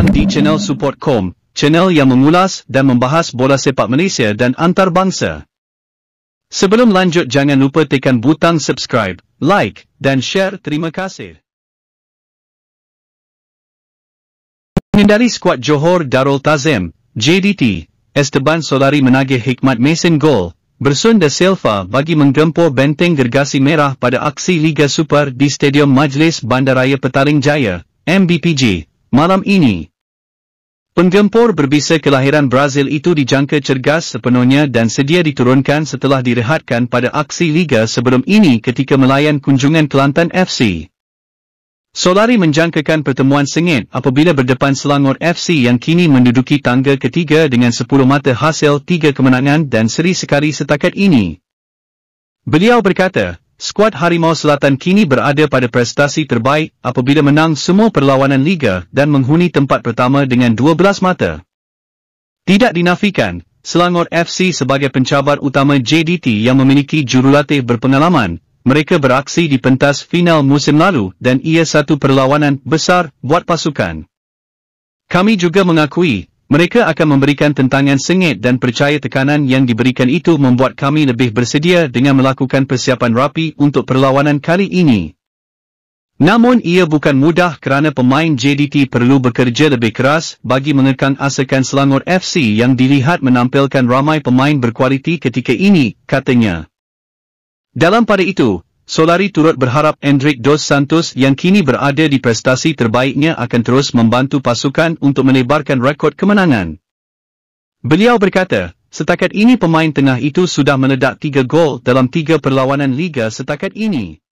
datang di channel support.com, channel yang mengulas dan membahas bola sepak Malaysia dan antarabangsa. Sebelum lanjut jangan lupa tekan butang subscribe, like dan share. Terima kasih. Pengendali skuad Johor Darul Tazim, JDT, Esteban Solari menagih hikmat Mason Gol, Bersunda Silva bagi menggempur benteng gergasi merah pada aksi Liga Super di Stadium Majlis Bandaraya Petaling Jaya, (MBPJ) malam ini. Penggempur berbisa kelahiran Brazil itu dijangka cergas sepenuhnya dan sedia diturunkan setelah direhatkan pada aksi Liga sebelum ini ketika melayan kunjungan Kelantan FC. Solari menjangkakan pertemuan sengit apabila berdepan Selangor FC yang kini menduduki tangga ketiga dengan 10 mata hasil 3 kemenangan dan seri sekali setakat ini. Beliau berkata, skuad Harimau Selatan kini berada pada prestasi terbaik apabila menang semua perlawanan Liga dan menghuni tempat pertama dengan 12 mata. Tidak dinafikan, Selangor FC sebagai pencabar utama JDT yang memiliki jurulatih berpengalaman, mereka beraksi di pentas final musim lalu dan ia satu perlawanan besar buat pasukan. Kami juga mengakui mereka akan memberikan tentangan sengit dan percaya tekanan yang diberikan itu membuat kami lebih bersedia dengan melakukan persiapan rapi untuk perlawanan kali ini. Namun ia bukan mudah kerana pemain JDT perlu bekerja lebih keras bagi mengekang asakan Selangor FC yang dilihat menampilkan ramai pemain berkualiti ketika ini, katanya. Dalam pada itu, Solari turut berharap Hendrik Dos Santos yang kini berada di prestasi terbaiknya akan terus membantu pasukan untuk menebarkan rekod kemenangan. Beliau berkata, setakat ini pemain tengah itu sudah menedak 3 gol dalam 3 perlawanan Liga setakat ini.